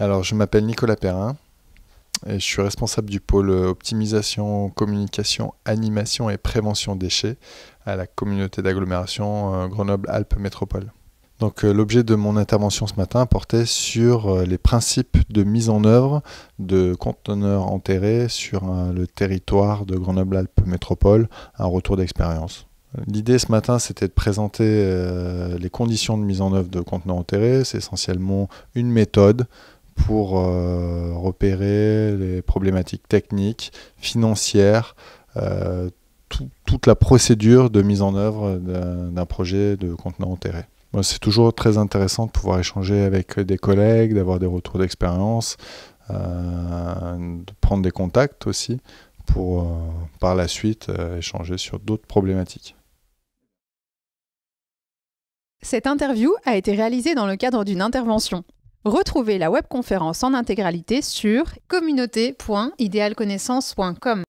Alors, je m'appelle Nicolas Perrin et je suis responsable du pôle optimisation, communication, animation et prévention déchets à la communauté d'agglomération euh, Grenoble-Alpes Métropole. Donc, euh, l'objet de mon intervention ce matin portait sur euh, les principes de mise en œuvre de conteneurs enterrés sur le territoire de Grenoble-Alpes Métropole, un retour d'expérience. L'idée ce matin, c'était de présenter les conditions de mise en œuvre de conteneurs enterrés. C'est essentiellement une méthode pour euh, repérer les problématiques techniques, financières, euh, toute la procédure de mise en œuvre d'un projet de contenant enterré. C'est toujours très intéressant de pouvoir échanger avec des collègues, d'avoir des retours d'expérience, euh, de prendre des contacts aussi pour par la suite échanger sur d'autres problématiques. Cette interview a été réalisée dans le cadre d'une intervention Retrouvez la webconférence en intégralité sur communauté.idéalconnaissance.com.